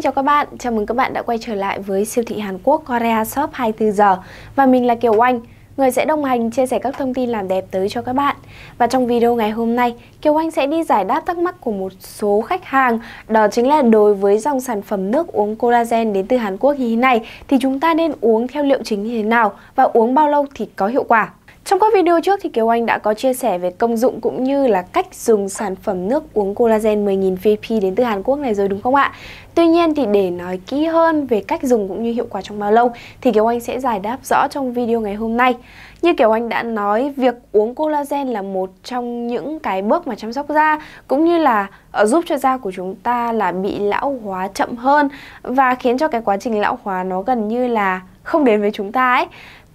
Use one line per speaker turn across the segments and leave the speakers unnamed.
Xin chào các bạn, chào mừng các bạn đã quay trở lại với siêu thị Hàn Quốc Korea Shop 24 giờ và mình là Kiều Oanh, người sẽ đồng hành chia sẻ các thông tin làm đẹp tới cho các bạn. Và trong video ngày hôm nay, Kiều Anh sẽ đi giải đáp thắc mắc của một số khách hàng, đó chính là đối với dòng sản phẩm nước uống collagen đến từ Hàn Quốc như thế này thì chúng ta nên uống theo liệu chính như thế nào và uống bao lâu thì có hiệu quả. Trong các video trước thì Kiều Anh đã có chia sẻ về công dụng cũng như là cách dùng sản phẩm nước uống collagen 10.000 VP đến từ Hàn Quốc này rồi đúng không ạ? Tuy nhiên thì để nói kỹ hơn về cách dùng cũng như hiệu quả trong bao lâu thì Kiều Anh sẽ giải đáp rõ trong video ngày hôm nay. Như Kiều Anh đã nói, việc uống collagen là một trong những cái bước mà chăm sóc da cũng như là ờ, giúp cho da của chúng ta là bị lão hóa chậm hơn và khiến cho cái quá trình lão hóa nó gần như là không đến với chúng ta ấy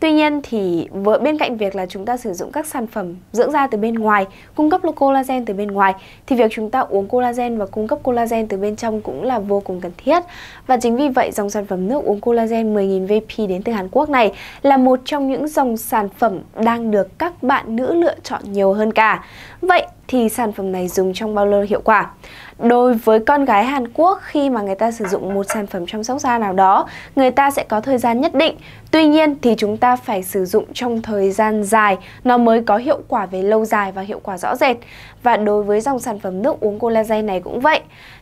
Tuy nhiên thì với bên cạnh việc là chúng ta sử dụng các sản phẩm dưỡng da từ bên ngoài, cung cấp collagen từ bên ngoài thì việc chúng ta uống collagen và cung cấp collagen từ bên trong cũng là vô cùng cần thiết. Và chính vì vậy dòng sản phẩm nước uống collagen 10.000 VP đến từ Hàn Quốc này là một trong những dòng sản phẩm đang được các bạn nữ lựa chọn nhiều hơn cả. Vậy thì sản phẩm này dùng trong bao lâu hiệu quả. Đối với con gái Hàn Quốc khi mà người ta sử dụng một sản phẩm chăm sóc da nào đó, người ta sẽ có thời gian nhất định. Tuy nhiên thì chúng ta phải sử dụng trong thời gian dài nó mới có hiệu quả về lâu dài và hiệu quả rõ rệt. Và đối với dòng sản phẩm nước uống collagen này cũng vậy.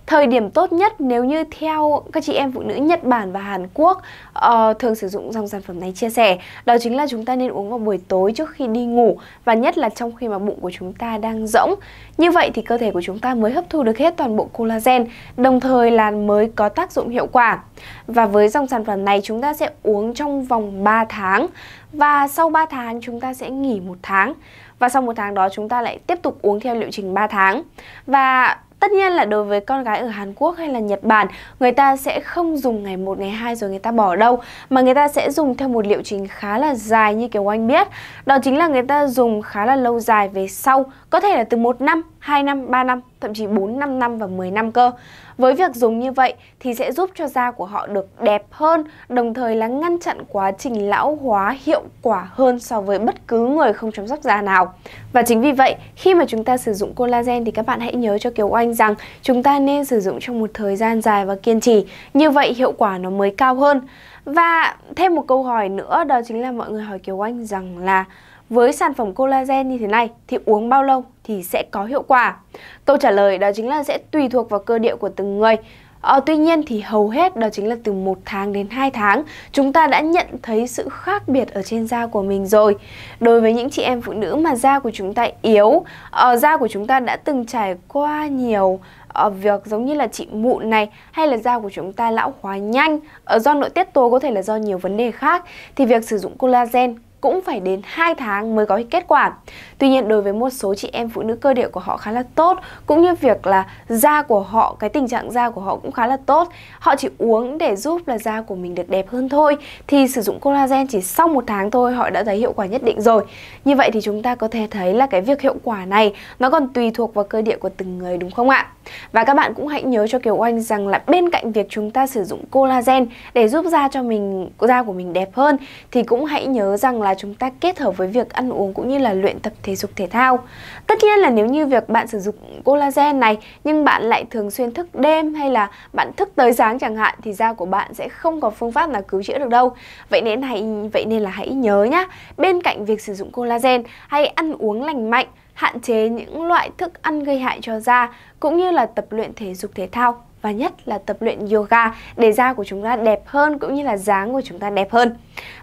Thời điểm tốt nhất nếu như theo các chị em phụ nữ Nhật Bản và Hàn Quốc uh, thường sử dụng dòng sản phẩm này chia sẻ, đó chính là chúng ta nên uống vào buổi tối trước khi đi ngủ và nhất là trong khi mà bụng của chúng ta đang rỗng loãng. Như vậy thì cơ thể của chúng ta mới hấp thu được hết toàn bộ collagen, đồng thời là mới có tác dụng hiệu quả. Và với dòng sản phẩm này chúng ta sẽ uống trong vòng 3 tháng và sau 3 tháng chúng ta sẽ nghỉ một tháng và sau một tháng đó chúng ta lại tiếp tục uống theo liệu trình 3 tháng. Và Tất nhiên là đối với con gái ở Hàn Quốc hay là Nhật Bản, người ta sẽ không dùng ngày 1, ngày 2 rồi người ta bỏ đâu, mà người ta sẽ dùng theo một liệu trình khá là dài như kiểu anh biết. Đó chính là người ta dùng khá là lâu dài về sau, có thể là từ 1 năm 2 năm, 3 năm, thậm chí 4, 5 năm và 10 năm cơ. Với việc dùng như vậy thì sẽ giúp cho da của họ được đẹp hơn, đồng thời là ngăn chặn quá trình lão hóa hiệu quả hơn so với bất cứ người không chăm sóc da nào. Và chính vì vậy, khi mà chúng ta sử dụng collagen thì các bạn hãy nhớ cho Kiều Oanh rằng chúng ta nên sử dụng trong một thời gian dài và kiên trì, như vậy hiệu quả nó mới cao hơn. Và thêm một câu hỏi nữa đó chính là mọi người hỏi Kiều Oanh rằng là với sản phẩm collagen như thế này thì uống bao lâu thì sẽ có hiệu quả? Câu trả lời đó chính là sẽ tùy thuộc vào cơ địa của từng người. Ờ, tuy nhiên thì hầu hết đó chính là từ 1 tháng đến 2 tháng chúng ta đã nhận thấy sự khác biệt ở trên da của mình rồi. Đối với những chị em phụ nữ mà da của chúng ta yếu, ờ, da của chúng ta đã từng trải qua nhiều ờ, việc giống như là chị mụn này hay là da của chúng ta lão hóa nhanh ờ, do nội tiết tố có thể là do nhiều vấn đề khác thì việc sử dụng collagen cũng phải đến 2 tháng mới có kết quả. Tuy nhiên đối với một số chị em phụ nữ cơ địa của họ khá là tốt cũng như việc là da của họ, cái tình trạng da của họ cũng khá là tốt. Họ chỉ uống để giúp là da của mình được đẹp hơn thôi thì sử dụng collagen chỉ sau một tháng thôi họ đã thấy hiệu quả nhất định rồi. Như vậy thì chúng ta có thể thấy là cái việc hiệu quả này nó còn tùy thuộc vào cơ địa của từng người đúng không ạ? Và các bạn cũng hãy nhớ cho Kiều Oanh rằng là bên cạnh việc chúng ta sử dụng collagen để giúp da cho mình da của mình đẹp hơn thì cũng hãy nhớ rằng là chúng ta kết hợp với việc ăn uống cũng như là luyện tập thể dục thể thao. Tất nhiên là nếu như việc bạn sử dụng collagen này nhưng bạn lại thường xuyên thức đêm hay là bạn thức tới sáng chẳng hạn thì da của bạn sẽ không có phương pháp nào cứu chữa được đâu. Vậy nên hãy vậy nên là hãy nhớ nhá, bên cạnh việc sử dụng collagen hay ăn uống lành mạnh hạn chế những loại thức ăn gây hại cho da cũng như là tập luyện thể dục thể thao và nhất là tập luyện yoga để da của chúng ta đẹp hơn cũng như là dáng của chúng ta đẹp hơn.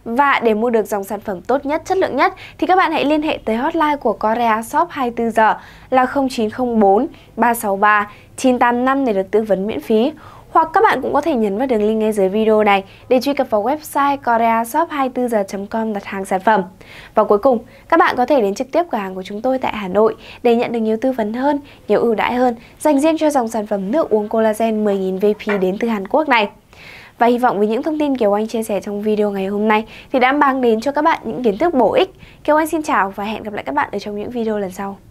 Và để mua được dòng sản phẩm tốt nhất, chất lượng nhất thì các bạn hãy liên hệ tới hotline của Korea Shop 24 giờ là 0904 363 985 để được tư vấn miễn phí hoặc các bạn cũng có thể nhấn vào đường link ngay dưới video này để truy cập vào website koreashop24h.com đặt hàng sản phẩm. Và cuối cùng, các bạn có thể đến trực tiếp cửa hàng của chúng tôi tại Hà Nội để nhận được nhiều tư vấn hơn, nhiều ưu đãi hơn dành riêng cho dòng sản phẩm nước uống collagen 10.000 VP đến từ Hàn Quốc này. Và hy vọng với những thông tin Kiều Anh chia sẻ trong video ngày hôm nay thì đã mang đến cho các bạn những kiến thức bổ ích. Kiều Anh xin chào và hẹn gặp lại các bạn ở trong những video lần sau.